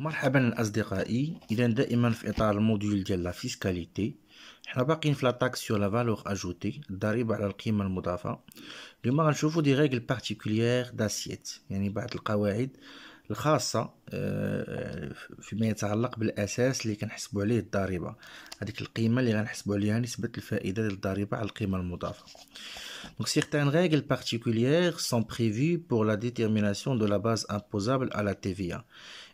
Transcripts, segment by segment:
مرحبا اصدقائي اذا دائما في اطار الموديول ديال لا فيسكاليتي حنا باقيين في تاكس سور لا فالور اجوتي الضريبه على القيمه المضافه اليوم غنشوفو دي ريغل بارتيكولير داسييت يعني بعض القواعد الخاصه آه، فيما يتعلق بالاساس اللي كنحسبوا عليه الضريبه هذيك القيمه اللي غنحسبوا عليها نسبه الفائده للضريبه على القيمه المضافه دونك سيغتان règles particulières سون بريفي بور لا ديتيرميناسيون دو لا باز امبوزابل على تي في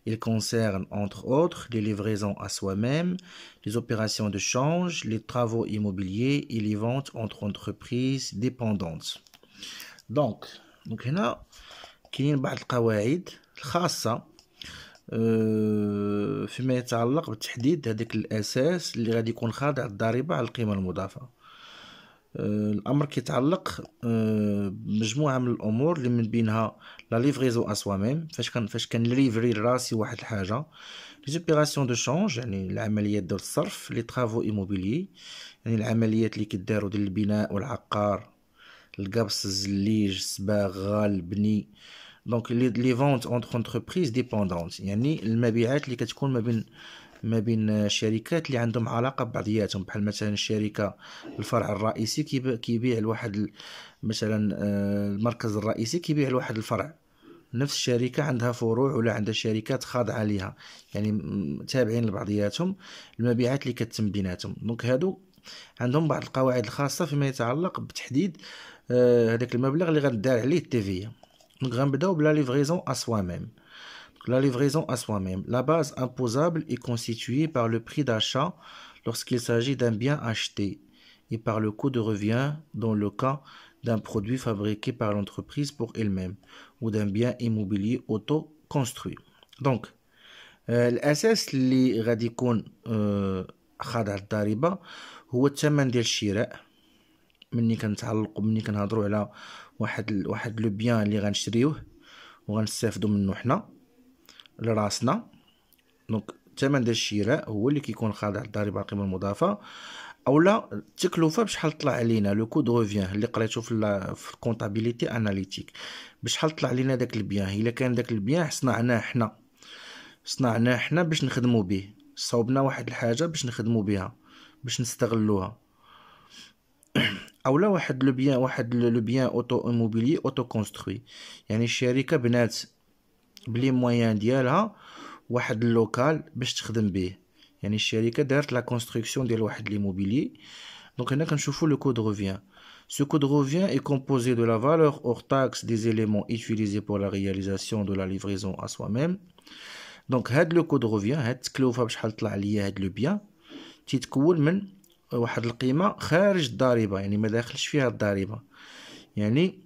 Il concerne, entre autres, les livraisons à soi-même, les opérations de change, les travaux immobiliers et les ventes entre entreprises dépendantes. Donc, donc هنا كاين بعض القواعد الخاصة فيما يتعلق بالتحديد هذيك الأساس اللي غادي يكون خاضع le على القيمة المضافة الامر كيتعلق آه، بمجموعه من الامور اللي من بينها لا ليفريزو ا ميم فاش كان فاش ليفري لراسي واحد الحاجه لي زوبيراسيون دو شونج يعني العمليات ديال الصرف لي ترافو ايموبيلي يعني العمليات اللي كيداروا ديال البناء والعقار القبص الزليج الصباغه البني دونك لي فونت اونتر انتربريز ديبوندونت يعني المبيعات اللي كتكون ما بين ما بين الشركات اللي عندهم علاقه ببعضياتهم بحال مثلا الشركه الفرع الرئيسي كيبيع لواحد مثلا آه، المركز الرئيسي كيبيع لواحد الفرع نفس الشركه عندها فروع ولا عندها شركات خاضعه ليها يعني تابعين لبعضياتهم المبيعات اللي كتتم بيناتهم دونك هادو عندهم بعض القواعد الخاصه فيما يتعلق بتحديد آه، هذاك المبلغ اللي غندار عليه التيفيه دونك غنبداو بلا ليفغيزون ا سوا ميم la livraison à soi-même. La base imposable est constituée par le prix d'achat lorsqu'il s'agit d'un bien acheté et par le coût de revient dans le cas d'un produit fabriqué par l'entreprise pour elle-même ou d'un bien immobilier auto-construit. Donc, être اللي غادي يكون خاضع est هو الثمن ديال الشراء مني كنتعلقوا مني كنهضروا على واحد واحد منه حنا لراسنا دونك الثمن ديال الشراء هو اللي كيكون خاضع للضريبه على القيمه المضافه اولا التكلفه بشحال طلع علينا لو كود روفيان اللي قريتو في ال في الكونطابيليتي اناليتيك بشحال طلع علينا داك البيان الا كان داك البيان صنعناه حنا صنعناه حنا باش نخدمو به صوبنا واحد الحاجه باش نخدمو بها باش نستغلوها اولا واحد لو بيان واحد لو بيان اوتو ايموبيلي اوتو كونستروي يعني الشركه بنات بلي موان ديالها واحد اللوكال باش تخدم به يعني الشركه دارت لا كونستركسيون ديال واحد ليموبيلي دونك هنا كنشوفو لو كود روفيان Ce code revient est composé de la valeur hors taxe des éléments utilisés pour la réalisation de la livraison à soi-même. Donc, had le coût de revient, هاد التكلفة بشحال طلع ليا هاد لو بيان تيتكون من واحد القيمة خارج الضريبة يعني ما داخلش فيها الضريبة يعني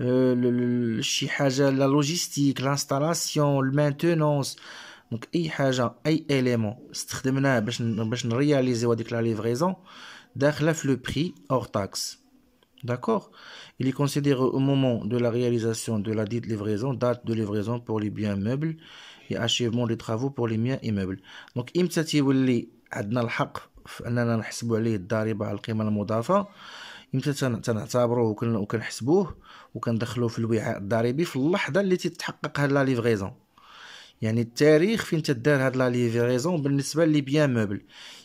Euh, la logistique, l'installation, la maintenance. Donc, y a un élément استخدمناه باش باش نرياليزيو هذيك لا livraison داخلة le prix hors taxe. D'accord Il est considéré au moment de la réalisation de la dite livraison, date de livraison pour les biens meubles et achèvement des travaux pour les biens immeubles. Donc, إمتى تيولي عندنا الحق في أننا نحسبوا عليه الضريبة على القيمة المضافة؟ امتى تنعتبروه وكنحسبوه وكندخلوه في الوعاء الضريبي في اللحظه اللي تتحقق هاد لا ليفغيزون يعني التاريخ فين تدار هاد لا ليفغيزون بالنسبه لي بيان موبل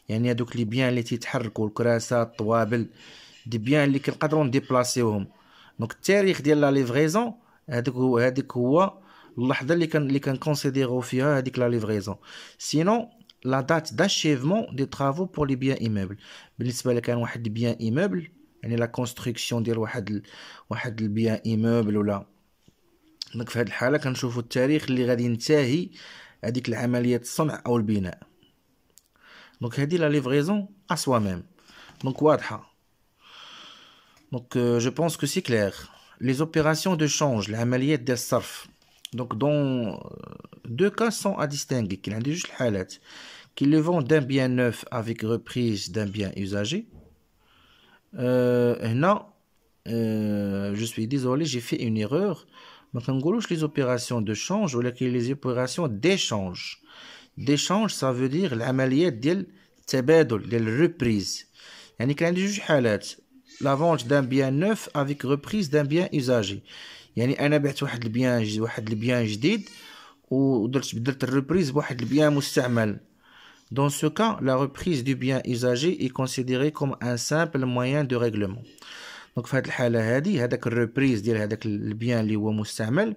يعني هادوك لي بيان اللي تيتحركوا الكراسه الطوابل دي بيان اللي كنقدروا نديبلاسيوهم دونك التاريخ ديال لا ليفغيزون هذاك هو هذاك هو اللحظه اللي كان اللي كنكونسيديرو فيها هذيك لا ليفغيزون سينون لا دات داشيفمون دي طرافو بور لي بيان ايموبل بالنسبه لك كان واحد بيان ايموبل cest à la construction bien, immeuble ou la de de de Donc, la livraison à soi-même. Donc, euh, Je pense que c'est clair. Les opérations de change, les de des salle. Donc, euh, deux cas sont à distinguer. Il y qui le d'un bien neuf avec reprise d'un bien usagé. Euh, non, euh, je suis désolé, j'ai fait une erreur. Maintenant, les opérations de change ou les opérations d'échange. D'échange, ça veut dire l'amélioration de tabadul, reprise. Il y a deux halats. La vente d'un bien neuf avec reprise d'un bien usagé. Il y a un bien, un bien jadid ou une reprise d'un bien moustamal. Dans ce cas, la reprise du bien usagé est considérée comme un simple moyen de règlement. دونك في هذه الحاله هذه هذاك الريبريز ديال هذاك البيان اللي هو مستعمل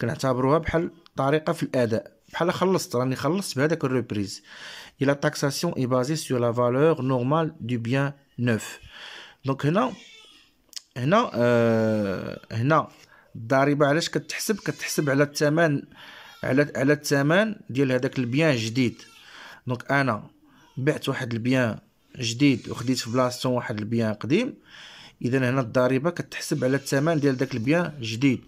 كنعتبروها بحال طريقه في الاداء بحال خلصت راني خلصت بهذاك الريبريز الى تاكساسيون اي بازي سور لا فالور نورمال دو بيان نوف دونك هنا هنا آه هنا الضريبه علاش كتحسب كتحسب على الثمن على على الثمن ديال هذاك البيان جديد دونك انا بعت واحد البيان جديد وخديت في بلاصتو واحد البيان قديم اذا هنا الضريبه كتحسب على الثمن ديال داك البيان جديد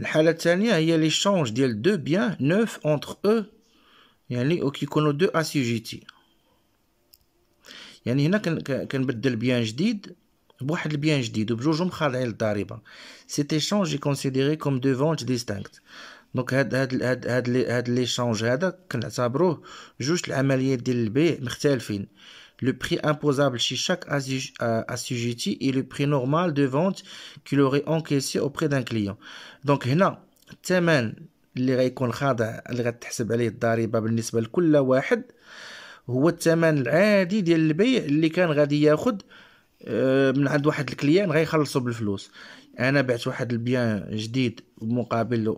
الحاله الثانيه هي لي شونج ديال دو بيان نوف اونتر او يعني او كيكونوا دو اسيجيتي يعني هنا كنبدل بيان جديد بواحد البيان جديد وبجوجهم خاضعين للضريبه سي تي شونج كونسيديري كوم دو فونت ديستانكت دونك هاد هاد هاد هاد لي هاد ليشونج هذا كنعتبروه جوج العمليات ديال البيع مختلفين بري امبوزابل شي شاك اسوجيتي اي لو بري نورمال دو فونت كي لوري اونكيسي او بري دان كليون دونك هنا الثمن اللي غيكون خاضع اللي غتحسب عليه الضريبه بالنسبه لكل واحد هو الثمن العادي ديال البيع اللي كان غادي ياخد آه، من عند واحد الكليان غيخلصو بالفلوس انا بعت واحد البيان جديد مقابل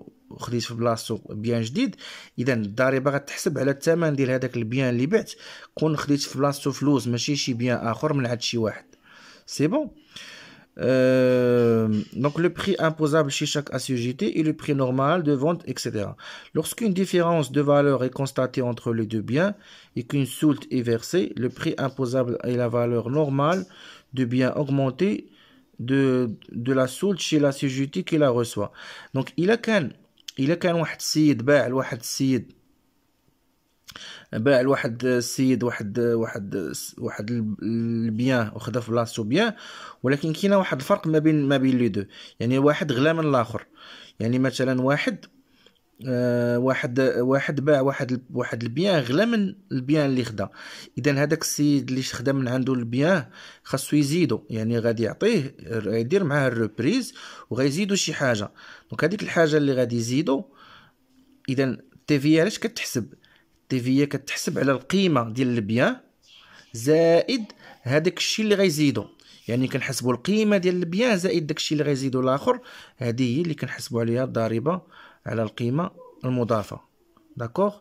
c'est bon euh, donc le prix imposable chez chaque assujetté et le prix normal de vente, etc. Lorsqu'une différence de valeur est constatée entre les deux biens et qu'une soulte est versée, le prix imposable et la valeur normale du bien augmenté de, de la soulte chez l'assujetté qui la reçoit. Donc il a qu'un الا كان واحد السيد باع لواحد السيد باع لواحد السيد واحد واحد واحد البيان وخدا في بلاصتو بيان ولكن كاين واحد الفرق ما بين ما بين لي دو يعني واحد غلا من الاخر يعني مثلا واحد آه، واحد واحد باع واحد واحد البيان غلا من البيان اللي خدا اذا هذاك السيد اللي خدا من عنده البيان خاصو يزيدو يعني غادي يعطيه يدير معاه الريبريز وغيزيدو شي حاجه دونك هذيك الحاجه اللي غادي يزيدو اذا في علاش كتحسب في كتحسب على القيمه ديال البيان زائد هذاك الشيء اللي غيزيدو يعني كنحسبوا القيمه ديال البيان زائد داك الشيء اللي غيزيدو الاخر هذه هي اللي كنحسبوا عليها الضريبه على القيمه المضافه داكوغ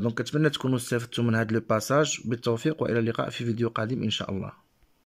دونك كنتمنى تكونوا استفدتوا من هذا لو باساج بالتوفيق والى اللقاء في فيديو قادم ان شاء الله